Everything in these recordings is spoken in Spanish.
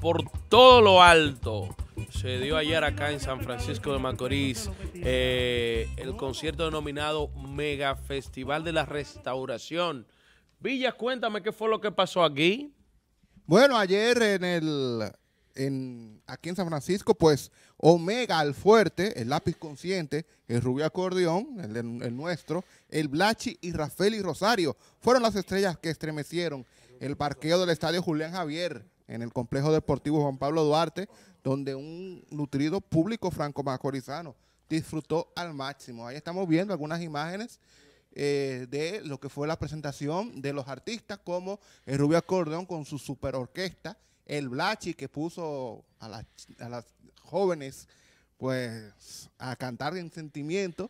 por todo lo alto. Se dio ayer acá en San Francisco de Macorís eh, el concierto denominado Mega Festival de la Restauración. Villa, cuéntame qué fue lo que pasó aquí. Bueno, ayer en el en, aquí en San Francisco, pues Omega, al fuerte, el lápiz consciente, el rubio acordeón, el, el nuestro, el Blachi y Rafael y Rosario fueron las estrellas que estremecieron el parqueo del estadio Julián Javier en el complejo deportivo Juan Pablo Duarte, donde un nutrido público franco-macorizano disfrutó al máximo. Ahí estamos viendo algunas imágenes eh, de lo que fue la presentación de los artistas como el Rubio Acordeón con su super orquesta, el Blachi que puso a las, jóvenes pues a cantar en sentimiento,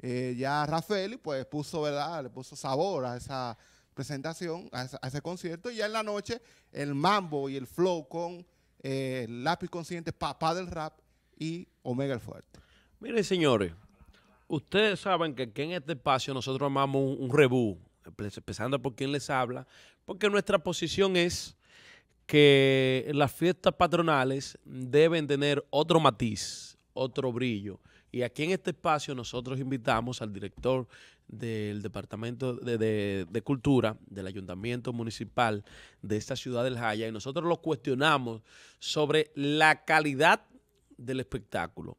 eh, ya Rafael pues puso, ¿verdad? Le puso sabor a esa presentación, a, ese concierto, y ya en la noche el mambo y el flow con eh, el lápiz consciente, papá del rap y Omega el Fuerte. Miren, señores, ustedes saben que aquí en este espacio nosotros amamos un, un empezando por quien les habla, porque nuestra posición es que las fiestas patronales deben tener otro matiz, otro brillo. Y aquí en este espacio nosotros invitamos al director del Departamento de, Cultura del Ayuntamiento Municipal de esta ciudad del Jaya y nosotros lo cuestionamos sobre la calidad del espectáculo.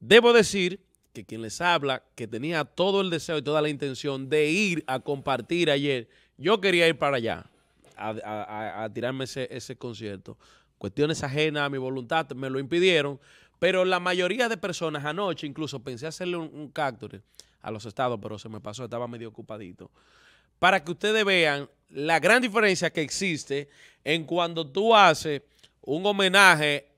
Debo decir que quien les habla, que tenía todo el deseo y toda la intención de ir a compartir ayer, yo quería ir para allá a, tirarme ese concierto. Cuestiones ajenas a mi voluntad me lo impidieron, pero la mayoría de personas anoche, incluso pensé hacerle un, un a los estados, pero se me pasó, estaba medio ocupadito. Para que ustedes vean la gran diferencia que existe en cuando tú haces un homenaje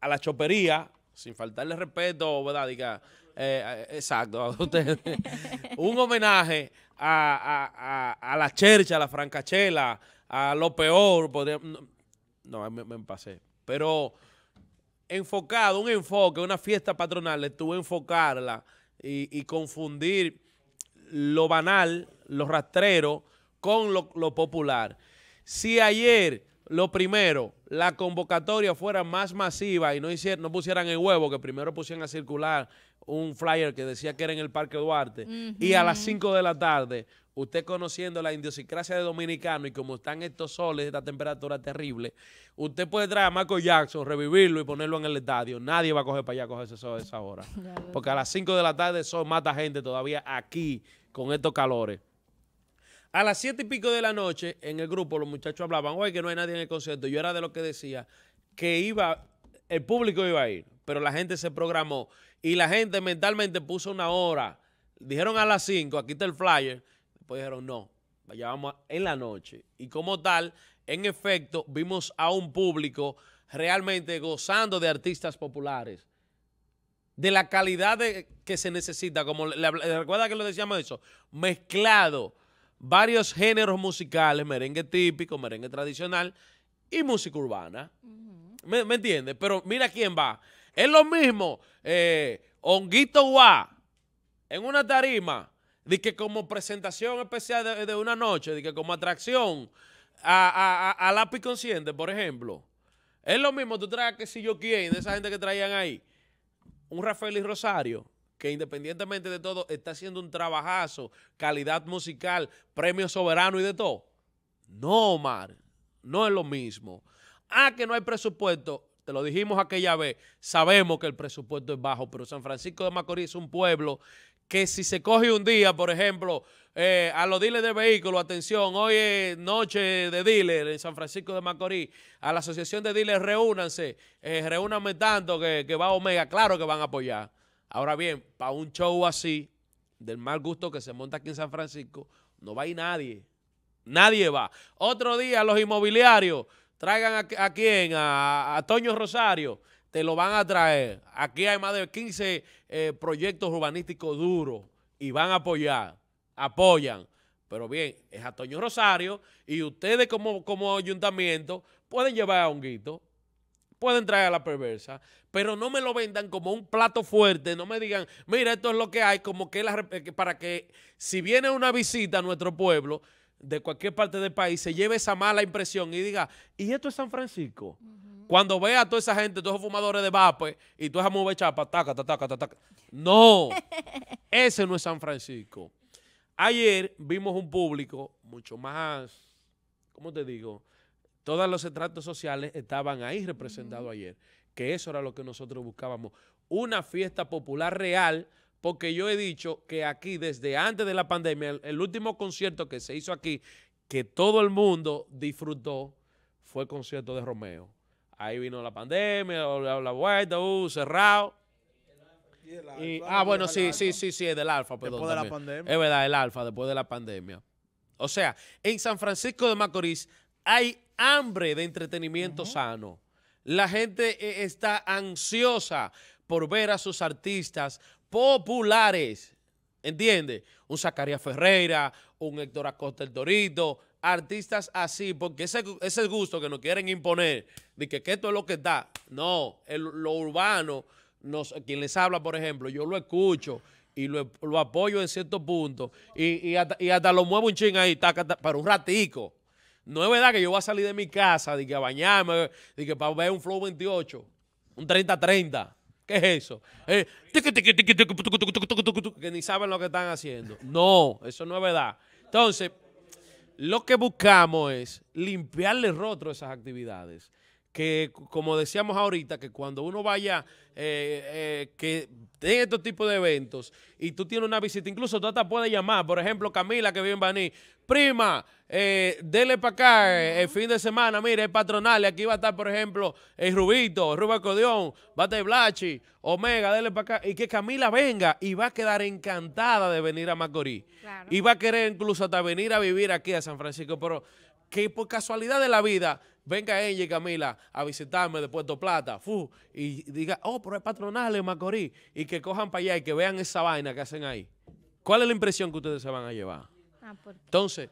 a la chopería, sin faltarle respeto, ¿verdad? Diga, eh, eh, exacto, a ustedes. un homenaje a, la chercha, a la francachela, a lo peor. no, me pasé. Pero enfocado, un enfoque, una fiesta patronal, estuvo enfocarla y, confundir lo banal, lo rastrero, con lo, popular. Si ayer lo primero, la convocatoria fuera más masiva y no, no pusieran el huevo, que primero pusieran a circular un flyer que decía que era en el Parque Duarte, y a las 5 de la tarde, usted conociendo la idiosincrasia de dominicano y como están estos soles, esta temperatura terrible, usted puede traer a Marco Jackson, revivirlo y ponerlo en el estadio. Nadie va a coger para allá a ese sol a esa hora. Porque a las 5 de la tarde sol mata gente todavía aquí con estos calores. A las 7 y pico de la noche, en el grupo, los muchachos hablaban, oye, que no hay nadie en el concierto. Yo era de los que decía que iba, el público iba a ir, pero la gente se programó y la gente mentalmente puso una hora. Dijeron a las 5, aquí está el flyer. Después dijeron, no, allá vamos en la noche. Y como tal, en efecto, vimos a un público realmente gozando de artistas populares. De la calidad que se necesita. Como le, recuerda que lo decíamos eso. Mezclado varios géneros musicales, merengue típico, merengue tradicional y música urbana. ¿Me, ¿Me entiendes? Pero mira quién va. Es lo mismo, eh, Honguito Guá, en una tarima, de que como presentación especial de, una noche, de que como atracción a, lápiz consciente, por ejemplo. Es lo mismo, tú traes que si yo quién, de esa gente que traían ahí, un Rafael y Rosario, que independientemente de todo, está haciendo un trabajazo, calidad musical, premio soberano y de todo. No, Omar, no es lo mismo. Ah, que no hay presupuesto. Te lo dijimos aquella vez, sabemos que el presupuesto es bajo, pero San Francisco de Macorís es un pueblo que si se coge un día, por ejemplo, eh, a los diles de vehículos, atención, hoy es noche de dealer en San Francisco de Macorís, a la asociación de dealers reúnanse, eh, reúnanme tanto que, que va Omega, claro que van a apoyar. Ahora bien, para un show así, del mal gusto que se monta aquí en San Francisco, no va a ir nadie. Nadie va. Otro día los inmobiliarios Traigan a, quién, a, Toño Rosario, te lo van a traer. Aquí hay más de 15 eh, proyectos urbanísticos duros y van a apoyar, apoyan. Pero bien, es a Toño Rosario y ustedes como, como ayuntamiento pueden llevar a Honguito, pueden traer a la perversa, pero no me lo vendan como un plato fuerte, no me digan, mira, esto es lo que hay, como que eh, para que si viene una visita a nuestro pueblo, de cualquier parte del país se lleve esa mala impresión y diga, ¿y esto es San Francisco? Cuando vea a toda esa gente, todos esos fumadores de vape y toda esa mover chapa, taca, taca, taca, taca. No, ese no es San Francisco. Ayer vimos un público mucho más, ¿cómo te digo? Todos los estratos sociales estaban ahí representados ayer, que eso era lo que nosotros buscábamos. Una fiesta popular real, porque yo he dicho que aquí, desde antes de la pandemia, el, último concierto que se hizo aquí, que todo el mundo disfrutó, fue el concierto de Romeo. Ahí vino la pandemia, la, vuelta, uh, cerrado. Y ah, bueno, sí, sí, sí, sí, es del alfa, Después de la pandemia. Es verdad, el alfa, después de la pandemia. O sea, en San Francisco de Macorís hay hambre de entretenimiento sano. La gente eh, está ansiosa por ver a sus artistas populares. ¿Entiende? Un Zacarías Ferreira, un Héctor Acosta el Dorito, artistas así, porque ese, el gusto que nos quieren imponer, de que, esto es lo que está. No, lo urbano, quien les habla, por ejemplo, yo lo escucho y lo, apoyo en cierto punto y, hasta, lo muevo un ching ahí, para un ratico no es verdad que yo voy a salir de mi casa, de que a bañarme, de que para ver un Flow 28, un 30-30. ¿Qué es eso? que ni saben lo que están haciendo. No, eso no es verdad. Entonces, lo que buscamos es limpiarle el rostro a esas actividades. Que, como decíamos ahorita, que cuando uno vaya, eh, eh, que en estos tipos de eventos y tú tienes una visita, incluso tú hasta puedes llamar, por ejemplo, Camila que vive en Baní, prima, eh, dele para acá eh, el fin de semana, mire, el patronal, aquí va a estar, por ejemplo, el Rubito, Ruba Codión, Blachi, Omega, dele para acá, y que Camila venga y va a quedar encantada de venir a Macorís. Y va a querer incluso hasta venir a vivir aquí a San Francisco, pero que por casualidad de la vida venga ella y Camila a visitarme de Puerto Plata y diga, oh, pero es patronal en Macorís, y que cojan para allá y que vean esa vaina que hacen ahí. ¿Cuál es la impresión que ustedes se van a llevar? Ah, Entonces,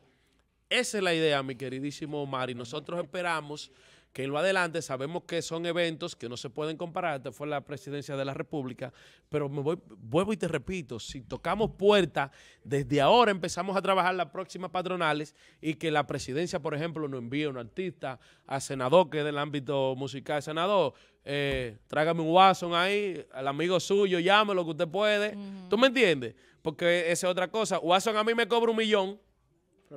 esa es la idea, mi queridísimo y Nosotros esperamos que en lo adelante sabemos que son eventos que no se pueden comparar, te fue la presidencia de la República, pero me voy, vuelvo y te repito, si tocamos puerta, desde ahora empezamos a trabajar las próximas patronales y que la presidencia, por ejemplo, nos envíe un artista, a senador, que es del ámbito musical senador, eh, trágame un Watson ahí, al amigo suyo, llámelo lo que usted puede. ¿Tú me entiendes? Porque esa es otra cosa. Watson a mí me cobra un millón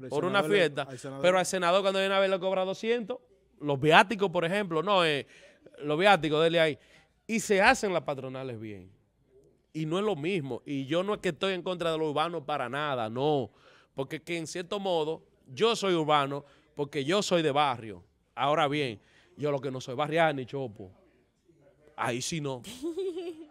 por una fiesta, pero al senador cuando viene a ver cobra 200. Los viáticos, por ejemplo, no, eh, los viáticos, dele ahí. Y se hacen las patronales bien. Y no es lo mismo. Y yo no es que estoy en contra de los urbanos para nada, no. Porque que en cierto modo, yo soy urbano porque yo soy de barrio. Ahora bien, yo lo que no soy barrial ni chopo. Ahí sí no.